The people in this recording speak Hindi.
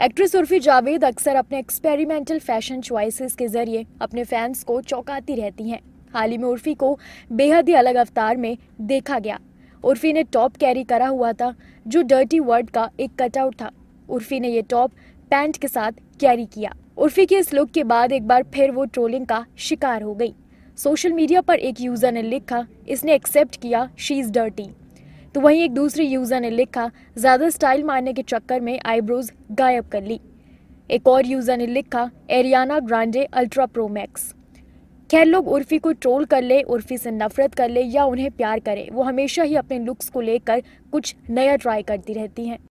एक्ट्रेस उर्फी जावेद अक्सर अपने एक्सपेरिमेंटल फैशन चॉइसेस के जरिए अपने फैंस को चौंकाती रहती हैं हाल ही में उर्फी को बेहद ही अलग अवतार में देखा गया उर्फी ने टॉप कैरी करा हुआ था जो डर्टी वर्ड का एक कटआउट था उर्फी ने ये टॉप पैंट के साथ कैरी किया उर्फी के इस लुक के बाद एक बार फिर वो ट्रोलिंग का शिकार हो गई सोशल मीडिया पर एक यूजर ने लिखा इसने एक्सेप्ट किया शी इज़ डर्टी तो वहीं एक दूसरे यूज़र ने लिखा ज़्यादा स्टाइल मारने के चक्कर में आईब्रोज गायब कर ली एक और यूज़र ने लिखा Ariana Grande ultra pro max खैर लोग उर्फी को ट्रोल कर ले उर्फी से नफरत कर ले या उन्हें प्यार करे वो हमेशा ही अपने लुक्स को लेकर कुछ नया ट्राई करती रहती हैं